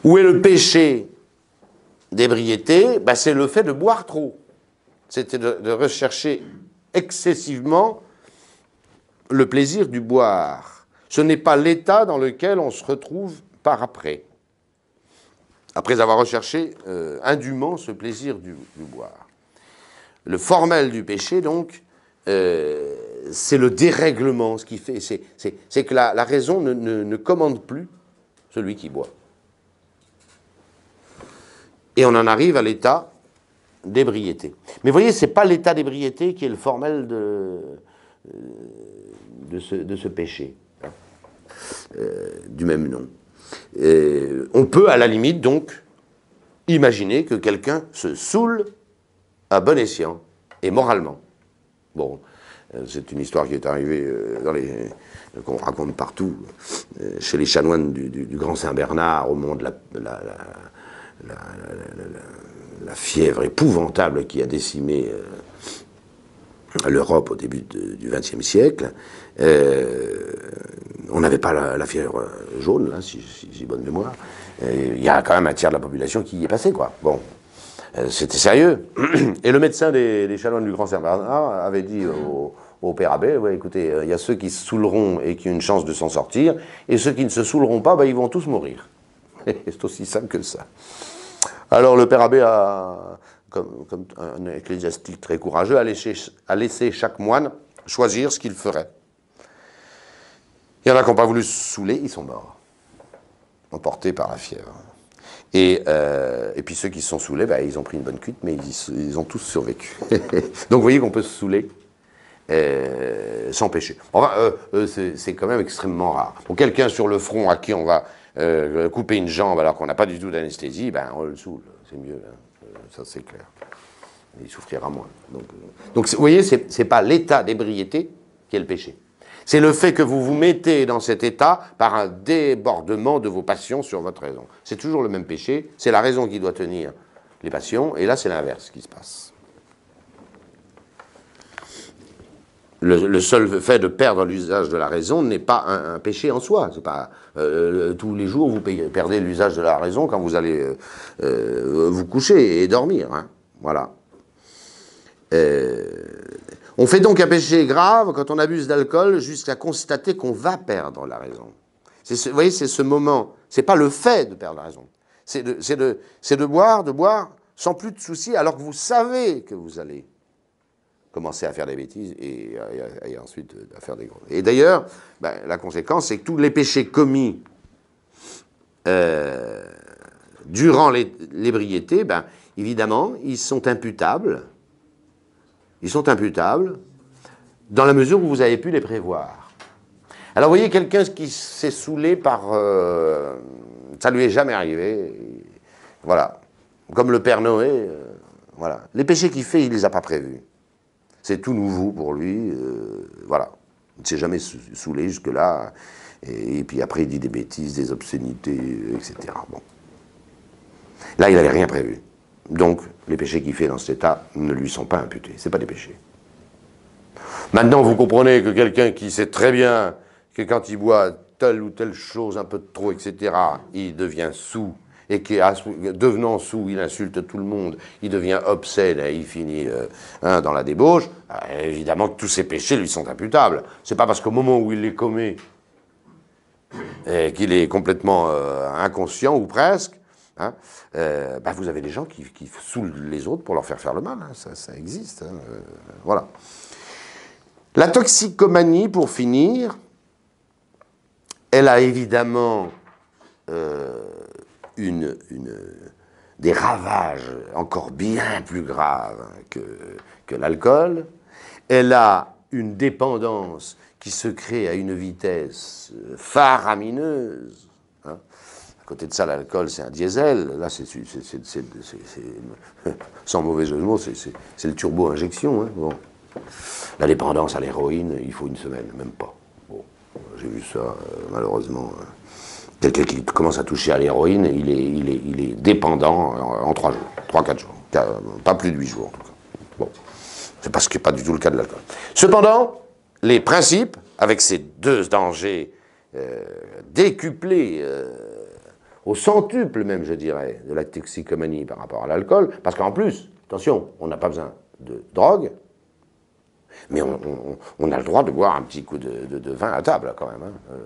Où est le péché d'ébriété, bah, c'est le fait de boire trop. C'était de, rechercher excessivement le plaisir du boire. Ce n'est pas l'état dans lequel on se retrouve par après, après avoir recherché euh, indûment ce plaisir du, boire. Le formel du péché, donc, euh, c'est le dérèglement, ce qui fait, c'est que la, raison ne commande plus celui qui boit. Et on en arrive à l'état d'ébriété. Mais vous voyez, ce n'est pas l'état d'ébriété qui est le formel de, euh, ce, péché, hein, euh, du même nom. on peut, à la limite, donc, imaginer que quelqu'un se saoule à bon escient et moralement. Bon, euh, c'est une histoire qui est arrivée dans les qu'on raconte partout, chez les chanoines du, Grand Saint-Bernard, au monde. de la la, fièvre épouvantable qui a décimé euh, l'Europe au début du XXe siècle. Euh, on n'avait pas la, fièvre jaune, si, j'ai bonne mémoire. Euh, il y a quand même un tiers de la population qui y est passé, quoi. Bon, c'était sérieux. Et le médecin des, des du Grand saint avait dit au, père abbé, écoutez, il y a ceux qui se saouleront et qui ont une chance de s'en sortir, et ceux qui ne se saouleront pas, ben, ils vont tous mourir. c'est aussi simple que ça. Alors le père abbé a, comme, un ecclésiastique très courageux, a laissé, chaque moine choisir ce qu'il ferait. Il y en a qui n'ont pas voulu se saouler, ils sont morts, emportés par la fièvre. Et, euh, puis ceux qui se sont saoulés, bah, ils ont pris une bonne cuite, mais ils, ont tous survécu. Donc vous voyez qu'on peut se saouler euh, sans péché. Enfin, euh, c'est quand même extrêmement rare. Pour quelqu'un sur le front à qui on va euh, couper une jambe alors qu'on n'a pas du tout d'anesthésie, ben, on le saoule, c'est mieux, hein. euh, ça c'est clair. Il souffrira moins. Donc, euh, donc vous voyez, ce n'est pas l'état d'ébriété qui est le péché. C'est le fait que vous vous mettez dans cet état par un débordement de vos passions sur votre raison. C'est toujours le même péché, c'est la raison qui doit tenir les passions, et là c'est l'inverse qui se passe. Le, seul fait de perdre l'usage de la raison n'est pas un, péché en soi. C'est pas euh, tous les jours vous perdez l'usage de la raison quand vous allez euh, euh, vous coucher et dormir. Hein. Voilà. on fait donc un péché grave quand on abuse d'alcool jusqu'à constater qu'on va perdre la raison. vous voyez, c'est ce moment. C'est pas le fait de perdre la raison. C'est de, de boire, de boire sans plus de soucis, alors que vous savez que vous allez commencer à faire des bêtises et, ensuite euh, à faire des gros. Et d'ailleurs, ben, la conséquence, c'est que tous les péchés commis euh, durant l'ébriété, ben, évidemment, ils sont imputables. Ils sont imputables dans la mesure où vous avez pu les prévoir. Alors, vous voyez, quelqu'un qui s'est saoulé par. Ça euh, ça lui est jamais arrivé. Voilà. Comme le Père Noé. voilà. Les péchés qu'il fait, il ne les a pas prévus. C'est tout nouveau pour lui. Euh, voilà. Il ne s'est jamais saoulé jusque-là. Et, puis après, il dit des bêtises, des obscénités, euh, etc. Bon. Là, il n'avait rien prévu. Donc, les péchés qu'il fait dans cet état ne lui sont pas imputés. Ce pas des péchés. Maintenant, vous comprenez que quelqu'un qui sait très bien que quand il boit telle ou telle chose un peu trop, etc., il devient sous et qui, devenant sous, il insulte tout le monde, il devient obsède, et il finit euh, hein, dans la débauche, ah, évidemment que tous ses péchés lui sont imputables. C'est pas parce qu'au moment où il les commet, euh, qu'il est complètement euh, inconscient ou presque, hein, bah, vous avez des gens qui, saoulent les autres pour leur faire faire le mal, hein. ça, existe. voilà. La toxicomanie, pour finir, elle a évidemment une, des ravages encore bien plus graves que, que l'alcool. Elle a une dépendance qui se crée à une vitesse euh, faramineuse. Hein. À côté de ça, l'alcool, c'est un diesel. Là, c'est, sans mauvais jeu c'est, le turbo-injection. Hein. Bon. La dépendance à l'héroïne, il faut une semaine, même pas. Bon. J'ai vu ça, euh, malheureusement. Hein. Quelqu'un qui commence à toucher à l'héroïne, il est, dépendant euh, en trois jours, 3-4 jours. Pas plus de huit jours en tout cas. Bon. C'est parce que pas du tout le cas de l'alcool. Cependant, les principes, avec ces deux dangers euh, décuplés, euh, au centuple même, je dirais, de la toxicomanie par rapport à l'alcool, parce qu'en plus, attention, on n'a pas besoin de drogue, mais on, a le droit de boire un petit coup de, vin à table, quand même. Hein. Euh,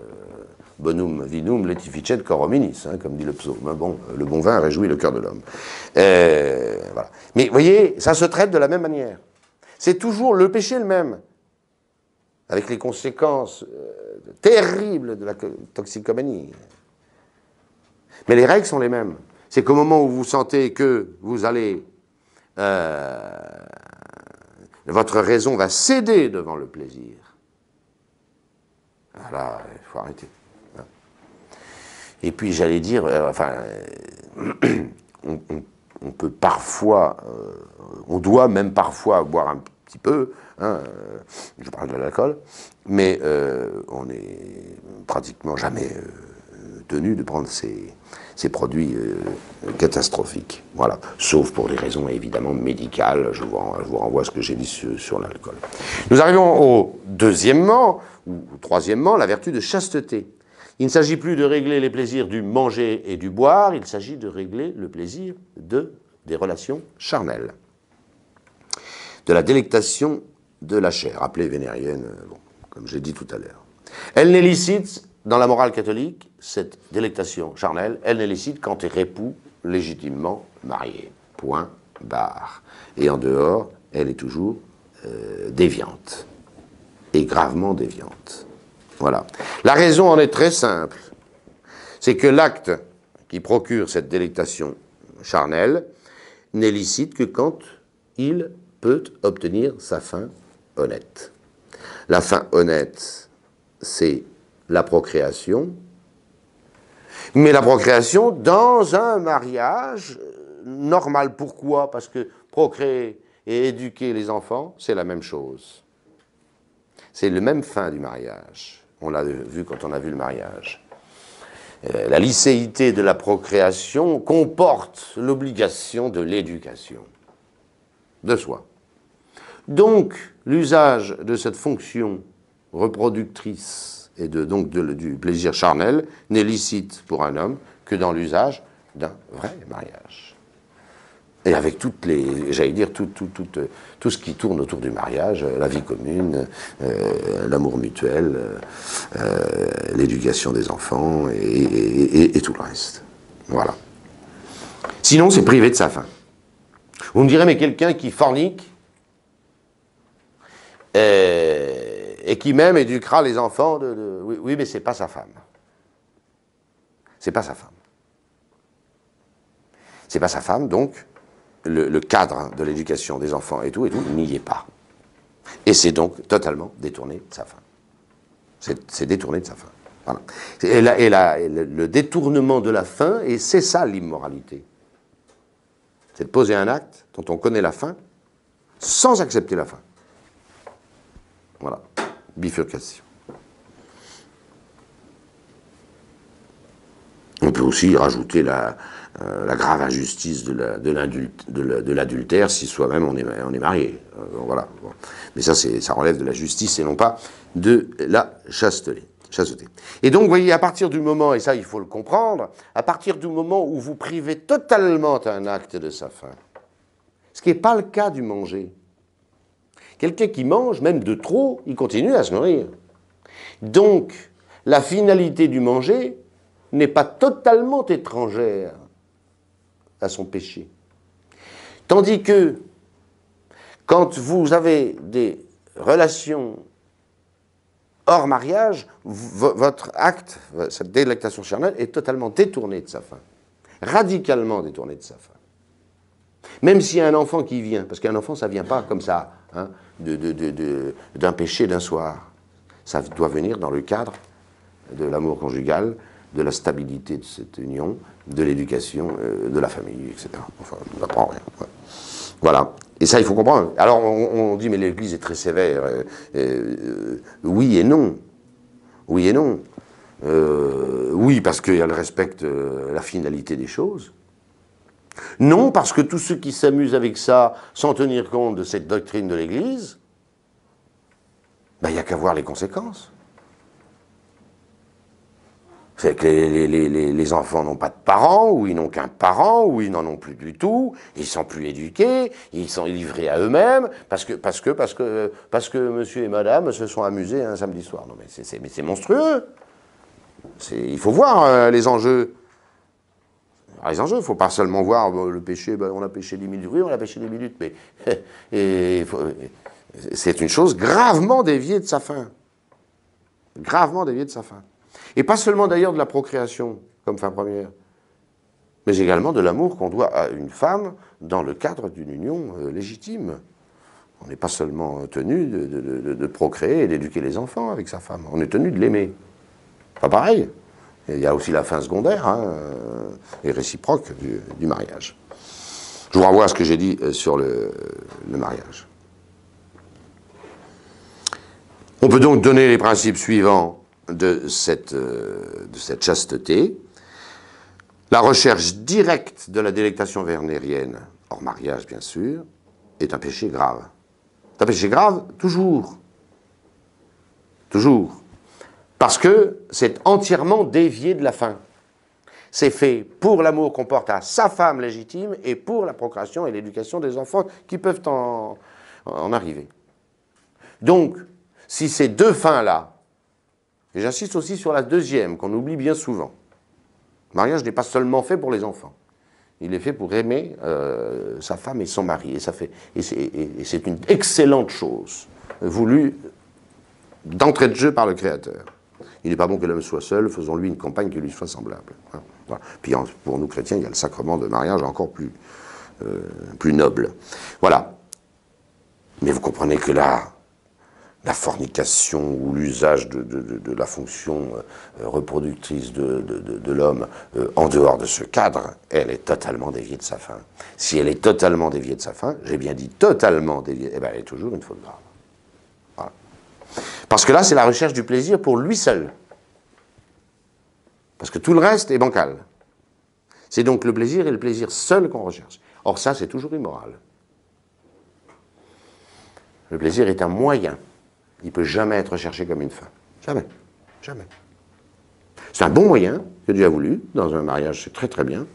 bonum vinum letificet corominis, hein, comme dit le psaume. Hein. Bon, euh, le bon vin réjouit le cœur de l'homme. Euh, Mais vous voyez, ça se traite de la même manière. C'est toujours le péché le même, avec les conséquences terribles de la toxicomanie. Mais les règles sont les mêmes. C'est qu'au moment où vous sentez que vous allez votre raison va céder devant le plaisir. Voilà, ah, il faut arrêter. Et puis j'allais dire, euh, enfin, euh, on, peut parfois, euh, on doit même parfois boire un petit peu, hein, je parle de l'alcool, mais on n'est pratiquement jamais tenu de prendre ces, ces produits euh, catastrophiques. Voilà. Sauf pour des raisons évidemment médicales. Je vous, vous renvoie à ce que j'ai dit sur, l'alcool. Nous arrivons au deuxièmement, ou troisièmement, la vertu de chasteté. Il ne s'agit plus de régler les plaisirs du manger et du boire, il s'agit de régler le plaisir de, des relations charnelles, de la délectation de la chair, appelée vénérienne, euh, bon, comme j'ai dit tout à l'heure. Elle n'élicite dans la morale catholique, cette délectation charnelle, elle n'est licite qu'entre époux légitimement mariés. Point barre. Et en dehors, elle est toujours euh, déviante. Et gravement déviante. Voilà. La raison en est très simple. C'est que l'acte qui procure cette délectation charnelle n'est licite que quand il peut obtenir sa fin honnête. La fin honnête, c'est la procréation, mais la procréation dans un mariage normal. Pourquoi Parce que procréer et éduquer les enfants, c'est la même chose. C'est le même fin du mariage. On l'a vu quand on a vu le mariage. Euh, la lycéité de la procréation comporte l'obligation de l'éducation de soi. Donc, l'usage de cette fonction reproductrice et donc du plaisir charnel n'est licite pour un homme que dans l'usage d'un vrai mariage. Et avec toutes les, j'allais dire, tout, tout, euh, ce qui tourne autour du mariage, euh, la vie commune, euh, l'amour mutuel, l'éducation des enfants et, tout le reste. Voilà. Sinon, c'est privé de sa fin. Vous me direz, mais quelqu'un qui fornique, et qui même éduquera les enfants de, oui, oui, mais c'est pas sa femme. C'est pas sa femme. C'est pas sa femme, donc le, cadre de l'éducation des enfants et tout et tout n'y est pas. Et c'est donc totalement détourné de sa fin. C'est détourné de sa fin. Voilà. Et, le, détournement de la fin, et c'est ça l'immoralité. C'est de poser un acte dont on connaît la fin, sans accepter la fin. Voilà bifurcation. On peut aussi rajouter la, euh, grave injustice de l'adultère si soi-même on est, marié. Euh, Mais ça, ça relève de la justice et non pas de la chasteté. chasteté. Et donc, vous voyez, à partir du moment, et ça il faut le comprendre, à partir du moment où vous privez totalement un acte de sa fin, ce qui n'est pas le cas du manger, Quelqu'un qui mange, même de trop, il continue à se nourrir. Donc, la finalité du manger n'est pas totalement étrangère à son péché. Tandis que quand vous avez des relations hors mariage, votre acte, cette délectation charnelle, est totalement détourné de sa fin. Radicalement détourné de sa fin. Même s'il y a un enfant qui vient, parce qu'un enfant, ça ne vient pas comme ça. Hein. D'un de, d'un soir. Ça doit venir dans le cadre de l'amour conjugal, de la stabilité de cette union, de l'éducation, euh, de la famille, etc. Enfin, on n'apprend rien. Voilà. Et ça, il faut comprendre. Alors, on, dit, mais l'Église est très sévère. Euh, euh, oui et non. Oui et non. oui, parce qu'elle respecte la finalité des choses. Non, parce que tous ceux qui s'amusent avec ça, sans tenir compte de cette doctrine de l'Église, ben, il n'y a qu'à voir les conséquences. C'est que les, les, les, enfants n'ont pas de parents, ou ils n'ont qu'un parent, ou ils n'en ont plus du tout, ils sont plus éduqués, ils sont livrés à eux-mêmes, parce que, monsieur et madame se sont amusés un samedi soir. Non mais c'est monstrueux Il faut voir euh, les enjeux par ah, les enjeux. Il ne faut pas seulement voir le péché, ben, on a péché 10 minutes, on a péché 10 minutes, mais c'est une chose gravement déviée de sa fin. Gravement déviée de sa fin. Et pas seulement d'ailleurs de la procréation comme fin première, mais également de l'amour qu'on doit à une femme dans le cadre d'une union euh, légitime. On n'est pas seulement tenu de procréer et d'éduquer les enfants avec sa femme, on est tenu de l'aimer. Pas pareil il y a aussi la fin secondaire hein, euh, et réciproque du, mariage. Je vous renvoie à ce que j'ai dit euh, sur le, mariage. On peut donc donner les principes suivants de cette, euh, de cette chasteté. La recherche directe de la délectation vernérienne, hors mariage bien sûr, est un péché grave. un péché grave toujours. Toujours. Parce que c'est entièrement dévié de la fin. C'est fait pour l'amour qu'on porte à sa femme légitime et pour la procréation et l'éducation des enfants qui peuvent en, arriver. Donc, si ces deux fins-là, et j'insiste aussi sur la deuxième qu'on oublie bien souvent, le mariage n'est pas seulement fait pour les enfants. Il est fait pour aimer euh, sa femme et son mari. ça fait, et c'est une excellente chose, voulue d'entrée de jeu par le Créateur. Il n'est pas bon que l'homme soit seul, faisons-lui une campagne qui lui soit semblable. Puis pour nous chrétiens, il y a le sacrement de mariage encore plus, euh, plus noble. Voilà. Mais vous comprenez que là, la fornication ou l'usage de, la fonction euh, reproductrice de, l'homme euh, en dehors de ce cadre, elle est totalement déviée de sa fin. Si elle est totalement déviée de sa fin, j'ai bien dit totalement déviée, eh ben, elle est toujours une faute grave. Parce que là, c'est la recherche du plaisir pour lui seul. Parce que tout le reste est bancal. C'est donc le plaisir et le plaisir seul qu'on recherche. Or ça, c'est toujours immoral. Le plaisir est un moyen. Il ne peut jamais être recherché comme une fin. Jamais. Jamais. C'est un bon moyen que Dieu a voulu. Dans un mariage, c'est très très bien.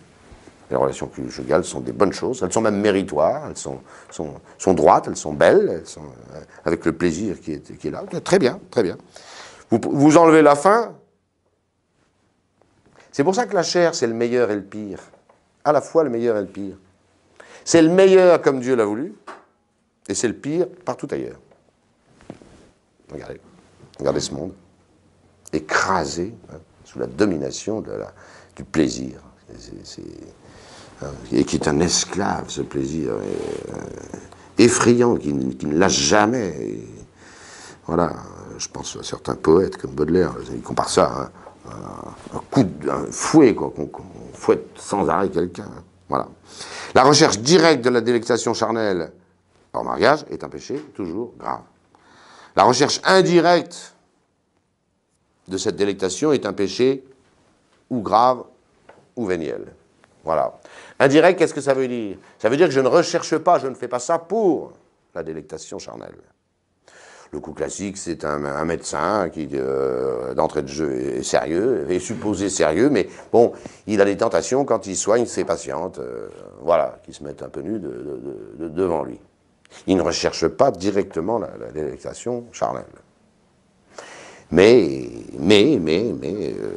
Les relations conjugales sont des bonnes choses, elles sont même méritoires, elles sont, sont, droites, elles sont belles, elles sont euh, avec le plaisir qui est, qui est là. très bien, très bien. Vous, enlevez la faim. C'est pour ça que la chair, c'est le meilleur et le pire. À la fois le meilleur et le pire. C'est le meilleur comme Dieu l'a voulu, et c'est le pire partout ailleurs. Regardez, regardez ce monde, écrasé hein, sous la domination du plaisir. C'est... Euh, et qui est un esclave, ce plaisir euh, effrayant, qui, ne lâche jamais. voilà, je pense à certains poètes comme Baudelaire, ils comparent ça à, un coup, de, fouet, quoi, qu'on fouette sans arrêt quelqu'un. Hein. Voilà. La recherche directe de la délectation charnelle hors mariage est un péché toujours grave. La recherche indirecte de cette délectation est un péché ou grave ou véniel. Voilà. Indirect, qu'est-ce que ça veut dire Ça veut dire que je ne recherche pas, je ne fais pas ça pour la délectation charnelle. Le coup classique, c'est un, médecin qui, euh, d'entrée de jeu, est sérieux, est supposé sérieux, mais bon, il a des tentations quand il soigne ses patientes, euh, voilà, qui se mettent un peu nues devant lui. Il ne recherche pas directement la, délectation charnelle. Mais, mais, mais, mais, euh,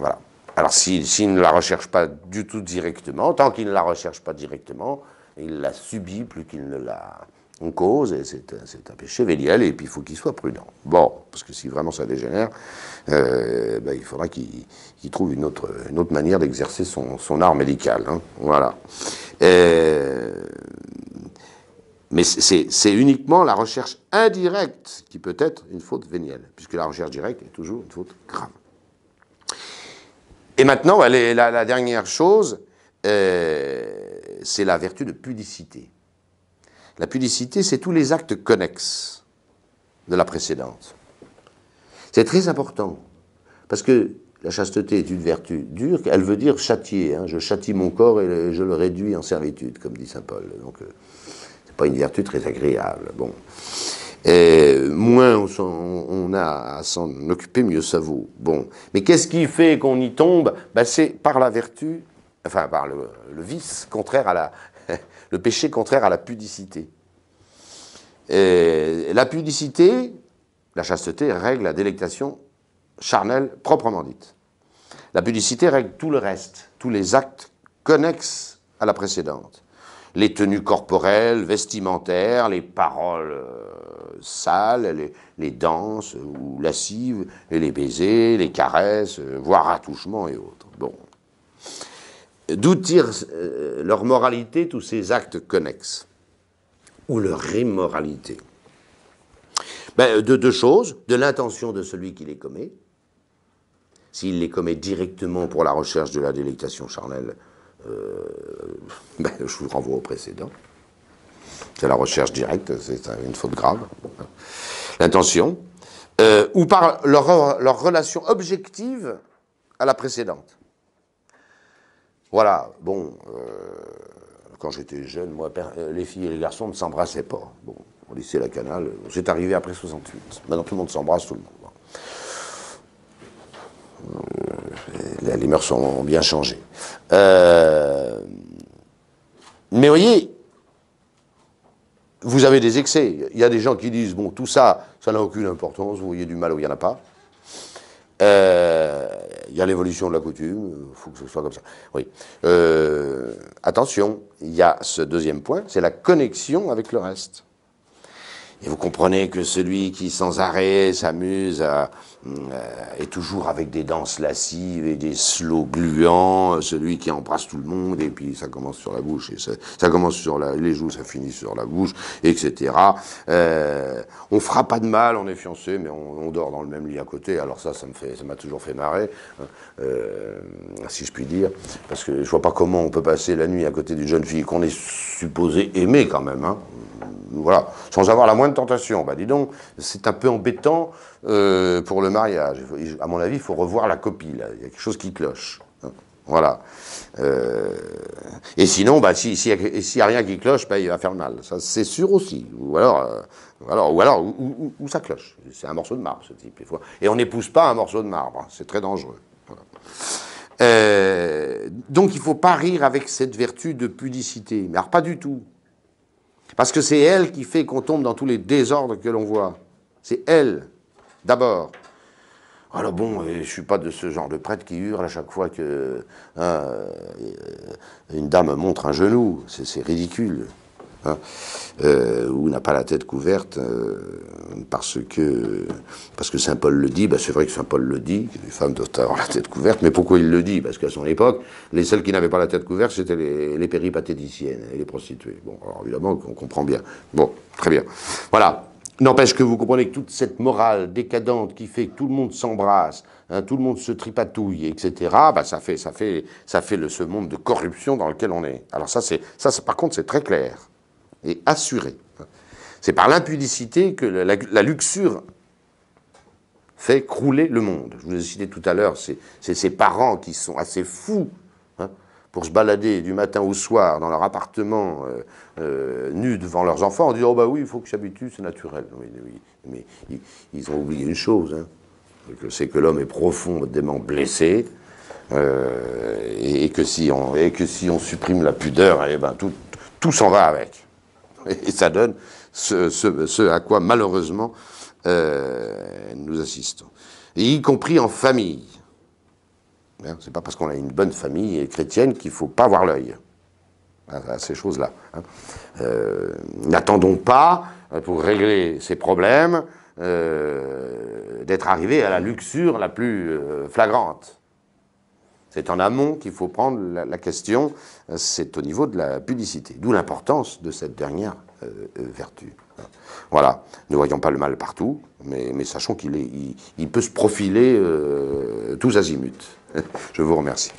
voilà. Alors s'il si, ne la recherche pas du tout directement, tant qu'il ne la recherche pas directement, il la subit plus qu'il ne la cause, et c'est un péché véniel, et puis il faut qu'il soit prudent. Bon, parce que si vraiment ça dégénère, euh, ben, il faudra qu'il trouve une autre, manière d'exercer son, art médical. Hein. Voilà. Euh, mais c'est uniquement la recherche indirecte qui peut être une faute vénielle, puisque la recherche directe est toujours une faute grave. Et maintenant, bah, la, la dernière chose, euh, c'est la vertu de pudicité. La pudicité, c'est tous les actes connexes de la précédente. C'est très important, parce que la chasteté est une vertu dure, elle veut dire châtier. Hein. je châtie mon corps et je le réduis en servitude, comme dit saint Paul. Donc, ce euh, c'est pas une vertu très agréable. Bon. Et euh, moins on, a à s'en occuper, mieux ça vaut. Bon. Mais qu'est-ce qui fait qu'on y tombe ben, C'est par la vertu, enfin par le, vice, contraire à la, le péché contraire à la pudicité. Et euh, la pudicité, la chasteté, règle la délectation charnelle proprement dite. La pudicité règle tout le reste, tous les actes connexes à la précédente. Les tenues corporelles, vestimentaires, les paroles euh, sales, les, danses ou lascives, et les baisers, les caresses, euh, voire attouchements et autres. Bon. D'où tirent euh, leur moralité tous ces actes connexes Ou leur immoralité ben, De deux choses, de l'intention de celui qui les commet, s'il les commet directement pour la recherche de la délectation charnelle, euh, ben, je vous renvoie au précédent. C'est la recherche directe, c'est une faute grave. L'intention. Euh, ou par leur, leur relation objective à la précédente. Voilà, bon, euh, quand j'étais jeune, moi, euh, les filles et les garçons ne s'embrassaient pas. Bon, au lycée La Canale, c'est arrivé après 68. Maintenant, tout le monde s'embrasse, tout le monde. les, mœurs ont bien changé. Euh, mais voyez, vous avez des excès. Il y a des gens qui disent, bon, tout ça, ça n'a aucune importance, vous voyez du mal où il n'y en a pas. Euh, il y a l'évolution de la coutume, il faut que ce soit comme ça. Oui. Euh, attention, il y a ce deuxième point, c'est la connexion avec le reste. Et vous comprenez que celui qui sans arrêt s'amuse euh, est toujours avec des danses lascives et des slows gluants, celui qui embrasse tout le monde et puis ça commence sur la bouche et ça, commence sur les joues, ça finit sur la bouche, etc. Euh, on fera pas de mal, on est fiancé, mais on, dort dans le même lit à côté. Alors ça, ça me fait, ça m'a toujours fait marrer, hein, euh, si je puis dire, parce que je vois pas comment on peut passer la nuit à côté d'une jeune fille qu'on est supposé aimer quand même, hein. voilà, sans avoir la moindre de tentation. Bah dis donc, c'est un peu embêtant euh, pour le mariage. À mon avis, il faut revoir la copie, Il y a quelque chose qui cloche. Voilà. Euh, et sinon, bah, s'il n'y a rien qui cloche, bah, il va faire mal. Ça, c'est sûr aussi. Ou alors, euh, où alors, ou alors ça cloche. C'est un morceau de marbre, ce type. Et on n'épouse pas un morceau de marbre. C'est très dangereux. donc, il ne faut pas rire avec cette vertu de pudicité. Mais alors, pas du tout. Parce que c'est elle qui fait qu'on tombe dans tous les désordres que l'on voit. C'est elle, d'abord. Alors ah, bon, eh, je ne suis pas de ce genre de prêtre qui hurle à chaque fois que hein, euh, une dame montre un genou. C'est ridicule. Euh, ou n'a pas la tête couverte, euh, parce que parce que Saint Paul le dit, bah c'est vrai que Saint Paul le dit, que les femmes doivent avoir la tête couverte, mais pourquoi il le dit Parce qu'à son époque, les seules qui n'avaient pas la tête couverte, c'était les, les péripatéticiennes et les prostituées. Bon, alors évidemment, on comprend bien. Bon, très bien. Voilà. N'empêche que vous comprenez que toute cette morale décadente qui fait que tout le monde s'embrasse, hein, tout le monde se tripatouille, etc., bah, ben, ça fait, ça fait, ça fait le, ce monde de corruption dans lequel on est. Alors ça, c'est, ça, par contre, c'est très clair et assuré. C'est par l'impudicité que la, luxure fait crouler le monde. Je vous ai cité tout à l'heure, c'est ces parents qui sont assez fous hein, pour se balader du matin au soir dans leur appartement euh, euh, nu devant leurs enfants en disant Oh, bah oui, il faut que j'habitue, c'est naturel. mais ils, ont oublié une chose hein. c'est que l'homme est profondément blessé. Euh, et, que si on, que si on supprime la pudeur, eh ben tout, tout s'en va avec. Et ça donne ce, à quoi malheureusement euh, nous assistons. y compris en famille. Ce hein, C'est pas parce qu'on a une bonne famille chrétienne qu'il faut pas avoir l'œil à, ces choses-là. Hein. Euh, n'attendons pas, euh, pour régler ces problèmes, d'être arrivés à la luxure la plus flagrante. C'est en amont qu'il faut prendre la, question, euh, c'est au niveau de la publicité, d'où l'importance de cette dernière euh, euh, vertu. Voilà, ne voyons pas le mal partout, mais, sachons qu'il peut se profiler tous azimuts. Je vous remercie.